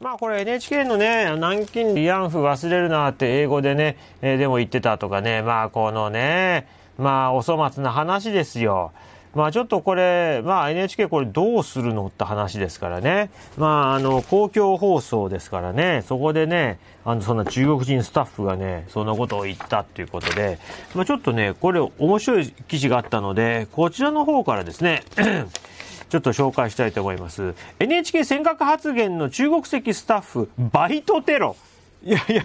まあこれ NHK のね、南京慰安婦忘れるなって英語でね、えー、でも言ってたとかね、まあこのね、まあお粗末な話ですよ。まあちょっとこれ、まあ NHK これどうするのって話ですからね。まああの公共放送ですからね、そこでね、あのそんな中国人スタッフがね、そんなことを言ったっていうことで、まあちょっとね、これ面白い記事があったので、こちらの方からですね、ちょっと紹介したいと思います。NHK 尖閣発言の中国籍スタッフ、バイトテロ。いやいや、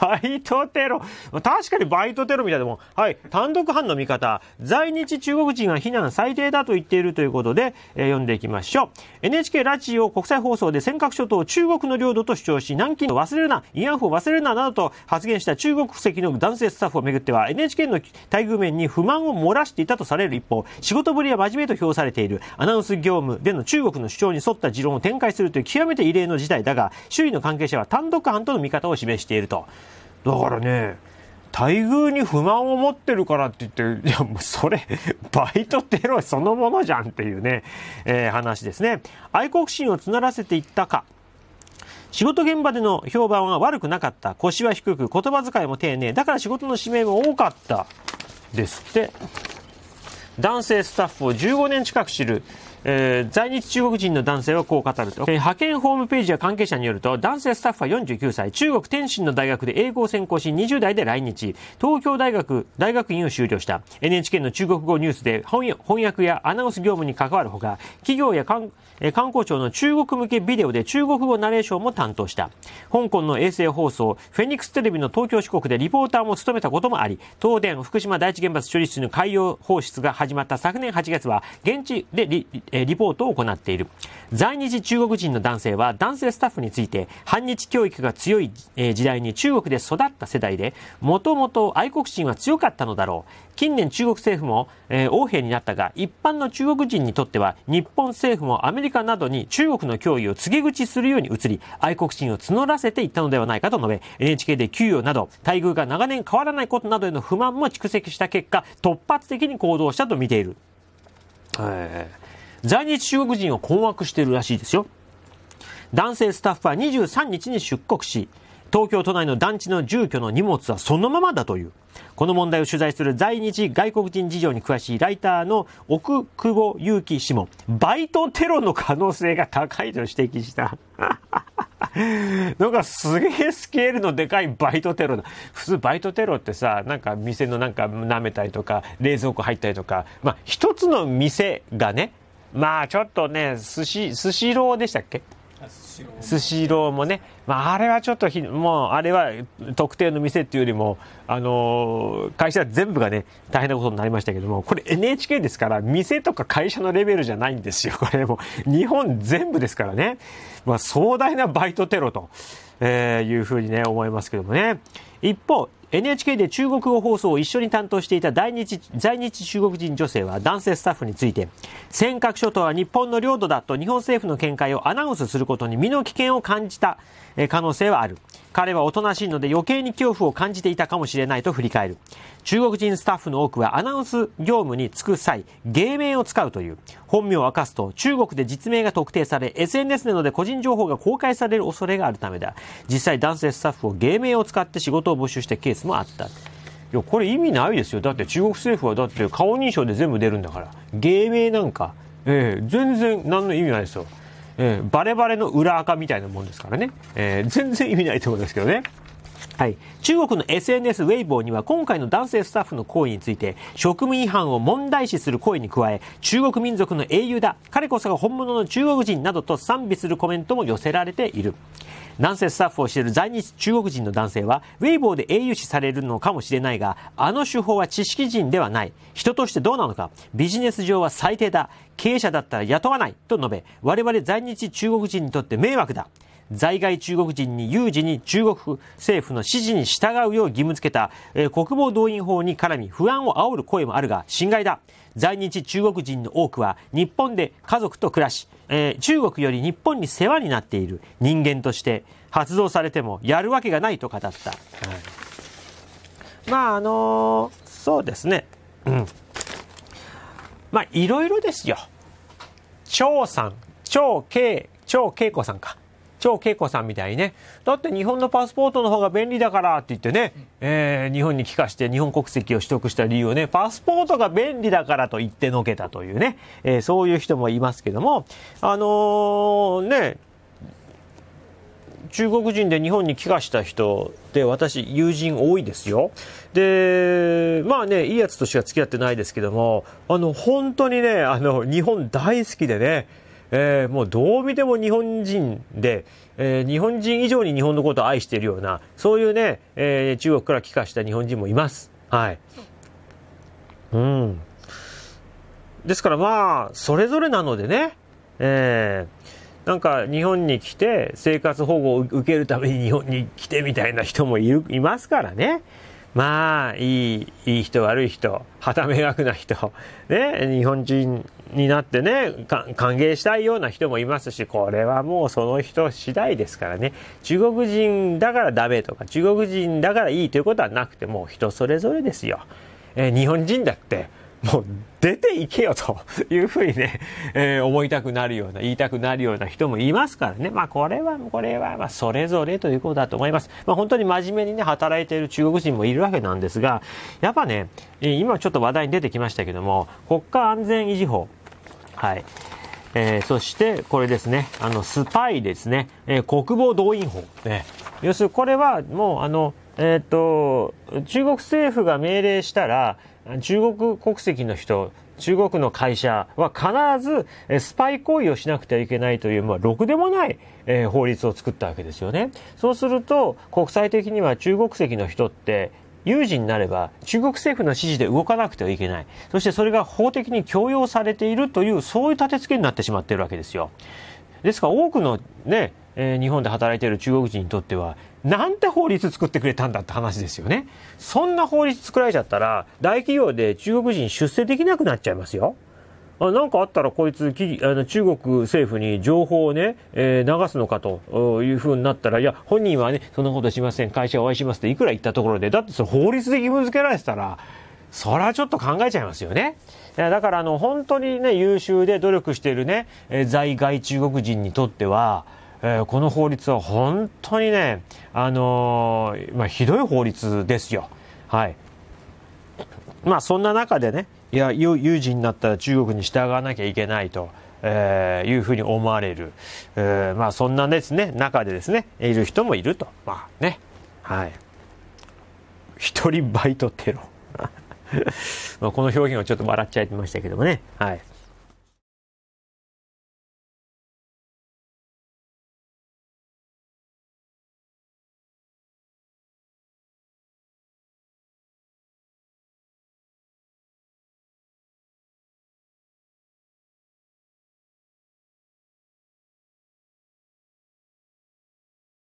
バイトテロ。確かにバイトテロみたいでもはい、単独犯の見方。在日中国人が非難最低だと言っているということで、えー、読んでいきましょう。NHK ラジを国際放送で尖閣諸島を中国の領土と主張し、南京を忘れるな、慰安婦を忘れるな、などと発言した中国籍の男性スタッフをめぐっては、NHK の待遇面に不満を漏らしていたとされる一方、仕事ぶりは真面目と評されているアナウンス業務での中国の主張に沿った持論を展開するという極めて異例の事態だが、周囲の関係者は単独官との見方を示していると。だからね、待遇に不満を持ってるからって言って、いや、もうそれ、バイトテロそのものじゃんっていうね、えー、話ですね。愛国心を募らせていったか。仕事現場での評判は悪くなかった。腰は低く、言葉遣いも丁寧。だから仕事の指名も多かった。ですって。男性スタッフを15年近く知る。えー、在日中国人の男性はこう語ると、えー、派遣ホームページや関係者によると、男性スタッフは49歳、中国天津の大学で英語を専攻し、20代で来日、東京大学大学院を修了した、NHK の中国語ニュースで翻訳やアナウンス業務に関わるほか、企業や観,、えー、観光庁の中国向けビデオで中国語ナレーションも担当した、香港の衛星放送、フェニックステレビの東京四国でリポーターも務めたこともあり、東電福島第一原発処理水の海洋放出が始まった昨年8月は、現地でリえリポートを行っている。在日中国人の男性は男性スタッフについて反日教育が強い、時代に中国で育った世代で、もともと愛国心は強かったのだろう。近年中国政府も、え王兵になったが、一般の中国人にとっては日本政府もアメリカなどに中国の脅威を告げ口するように移り、愛国心を募らせていったのではないかと述べ、NHK で給与など待遇が長年変わらないことなどへの不満も蓄積した結果、突発的に行動したと見ている。えー在日中国人を困惑しているらしいですよ。男性スタッフは23日に出国し、東京都内の団地の住居の荷物はそのままだという。この問題を取材する在日外国人事情に詳しいライターの奥久保祐樹氏も、バイトテロの可能性が高いと指摘した。なんかすげえスケールのでかいバイトテロだ。普通バイトテロってさ、なんか店のなんか舐めたりとか、冷蔵庫入ったりとか、まあ一つの店がね、まあちょっとね、寿司、寿司ローでしたっけ寿司ローもね、まあ、あれはちょっとひ、もう、あれは特定の店っていうよりも、あのー、会社全部がね、大変なことになりましたけども、これ NHK ですから、店とか会社のレベルじゃないんですよ。これも日本全部ですからね、まあ、壮大なバイトテロと、えー、いうふうにね、思いますけどもね。一方、NHK で中国語放送を一緒に担当していた在日中国人女性は男性スタッフについて尖閣諸島は日本の領土だと日本政府の見解をアナウンスすることに身の危険を感じた可能性はある彼はおとなしいので余計に恐怖を感じていたかもしれないと振り返る。中国人スタッフの多くはアナウンス業務に就く際、芸名を使うという。本名を明かすと中国で実名が特定され、SNS などで個人情報が公開される恐れがあるためだ。実際男性スタッフを芸名を使って仕事を募集したケースもあった。いや、これ意味ないですよ。だって中国政府はだって顔認証で全部出るんだから。芸名なんか、ええー、全然何の意味ないですよ。えー、バレバレの裏垢みたいなもんですからね、えー、全然意味ないと思うんですけどね。はい、中国の SNS ウェイボーには今回の男性スタッフの行為について職務違反を問題視する行為に加え中国民族の英雄だ彼こそが本物の中国人などと賛美するコメントも寄せられている南西スタッフをしている在日中国人の男性は、ウェイボーで英雄視されるのかもしれないが、あの手法は知識人ではない。人としてどうなのか。ビジネス上は最低だ。経営者だったら雇わない。と述べ、我々在日中国人にとって迷惑だ。在外中国人に有事に中国政府の指示に従うよう義務付けた、えー、国防動員法に絡み不安を煽る声もあるが侵害だ。在日中国人の多くは日本で家族と暮らし、えー、中国より日本に世話になっている人間として発動されてもやるわけがないと語った。まああのー、そうですね。うん。まあいろいろですよ。張さん、張慶、張慶子さんか。超恵子さんみたいにね、だって日本のパスポートの方が便利だからって言ってね、えー、日本に帰化して日本国籍を取得した理由をね、パスポートが便利だからと言ってのけたというね、えー、そういう人もいますけども、あのー、ね、中国人で日本に帰化した人で私友人多いですよでまあねいいやつとしか付き合ってないですけどもあの本当にねあの日本大好きでねえー、もうどう見ても日本人で、えー、日本人以上に日本のことを愛しているような、そういうね、えー、中国から帰化した日本人もいます。はい。うん。ですからまあ、それぞれなのでね、えー、なんか日本に来て生活保護を受けるために日本に来てみたいな人もいるいますからね。まあ、いい、いい人、悪い人、はためがくな人、ね、日本人になってね、歓迎したいような人もいますし、これはもうその人次第ですからね、中国人だからダメとか、中国人だからいいということはなくて、もう人それぞれですよ。えー、日本人だって、もう出ていけよというふうにね、えー、思いたくなるような、言いたくなるような人もいますからね。まあこれは、これは、まあそれぞれということだと思います。まあ本当に真面目にね、働いている中国人もいるわけなんですが、やっぱね、今ちょっと話題に出てきましたけども、国家安全維持法、はい。えー、そして、これですね。あの、スパイですね。えー、国防動員法。え要するに、これは、もう、あの、えっ、ー、と、中国政府が命令したら、中国国籍の人、中国の会社は必ず、えー、スパイ行為をしなくてはいけないという、まあ、ろくでもない、えー、法律を作ったわけですよね。そうすると、国際的には中国籍の人って、有事になれば中国政府の指示で動かなくてはいけない。そしてそれが法的に強要されているという、そういう立て付けになってしまっているわけですよ。ですから多くのね、えー、日本で働いている中国人にとっては、なんて法律作ってくれたんだって話ですよね。そんな法律作られちゃったら、大企業で中国人出世できなくなっちゃいますよ。何かあったらこいつきあの中国政府に情報をね、えー、流すのかというふうになったらいや本人はねそんなことしません会社お会いしますっていくら言ったところでだってそれ法律で義務付けられてたらそれはちょっと考えちゃいますよね。だからあの本当にね優秀で努力してるね在外中国人にとっては、えー、この法律は本当にねあのー、まあ、ひどい法律ですよ。はい。まあそんな中でねいや有事になったら中国に従わなきゃいけないと。えー、いうふうに思われる、えー、まあそんなですね中でですねいる人もいるとまあねはい一人バイトテロ この表現をちょっと笑っちゃいましたけどもねはい